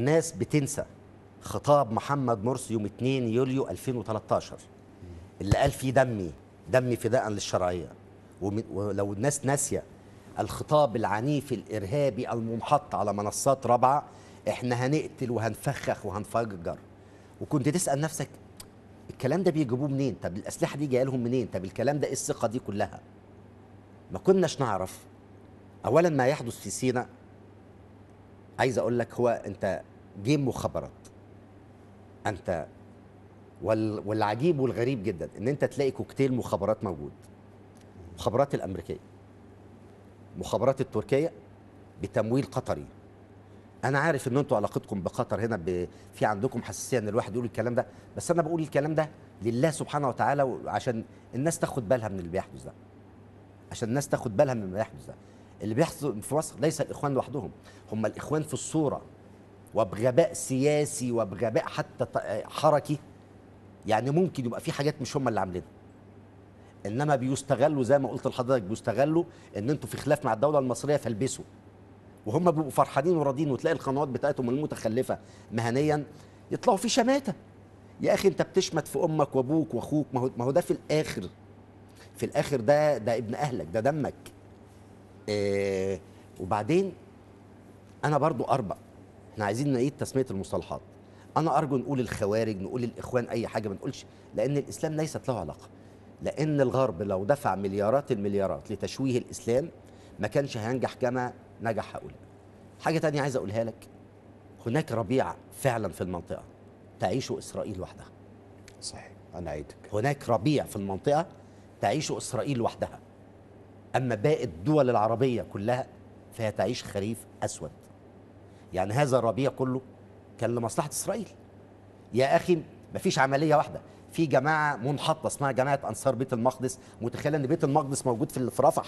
الناس بتنسى خطاب محمد مرسي يوم 2 يوليو 2013 اللي قال فيه دمي دمي فداء للشرعيه ولو الناس ناسيه الخطاب العنيف الارهابي المنحط على منصات رابعه احنا هنقتل وهنفخخ وهنفجر وكنت تسال نفسك الكلام ده بيجيبوه منين طب الاسلحه دي جايه لهم منين طب الكلام ده ايه الثقه دي كلها ما كناش نعرف اولا ما يحدث في سينا عايز اقول لك هو انت جيم مخابرات انت وال... والعجيب والغريب جدا ان انت تلاقي كوكتيل مخابرات موجود مخابرات الامريكيه مخابرات التركيه بتمويل قطري انا عارف ان انتوا علاقتكم بقطر هنا ب... في عندكم حساسيه ان الواحد يقول الكلام ده بس انا بقول الكلام ده لله سبحانه وتعالى عشان الناس تاخد بالها من اللي بيحدث ده عشان الناس تاخد بالها من اللي بيحدث ده اللي بيحصل في مصر ليس الاخوان لوحدهم هم الاخوان في الصوره وبغباء سياسي وبغباء حتى حركي يعني ممكن يبقى في حاجات مش هم اللي عاملينها انما بيستغلوا زي ما قلت لحضرتك بيستغلوا ان انتوا في خلاف مع الدوله المصريه فلبسوا وهم بيبقوا فرحانين وراضيين وتلاقي القنوات بتاعتهم المتخلفه مهنيا يطلعوا في شماته يا اخي انت بتشمت في امك وابوك واخوك ما هو ده في الاخر في الاخر ده ده ابن اهلك ده دمك إيه وبعدين انا برضو اربق احنا عايزين نعيد تسميه المصطلحات انا ارجو نقول الخوارج نقول الاخوان اي حاجه ما نقولش لان الاسلام ليست له علاقه لان الغرب لو دفع مليارات المليارات لتشويه الاسلام ما كانش هينجح كما نجح هؤلاء حاجه تانية عايز اقولها لك هناك ربيع فعلا في المنطقه تعيشه اسرائيل لوحدها صحيح انا عيدك هناك ربيع في المنطقه تعيشه اسرائيل لوحدها اما باقي الدول العربيه كلها فهي تعيش خريف اسود يعني هذا الربيع كله كان لمصلحة إسرائيل يا أخي مفيش عملية واحدة في جماعة منحطة اسمها جماعة أنصار بيت المقدس متخيلة إن بيت المقدس موجود في في رفح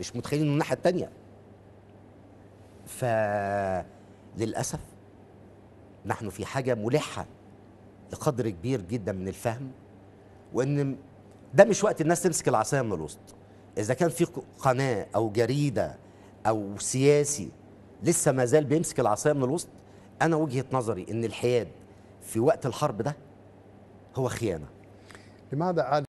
مش متخيلين من الناحية التانية فللأسف نحن في حاجة ملحة لقدر كبير جدا من الفهم وإن ده مش وقت الناس تمسك العصاية من الوسط إذا كان في قناة أو جريدة أو سياسي لسه ما زال بيمسك العصايه من الوسط انا وجهه نظري ان الحياد في وقت الحرب ده هو خيانه لماذا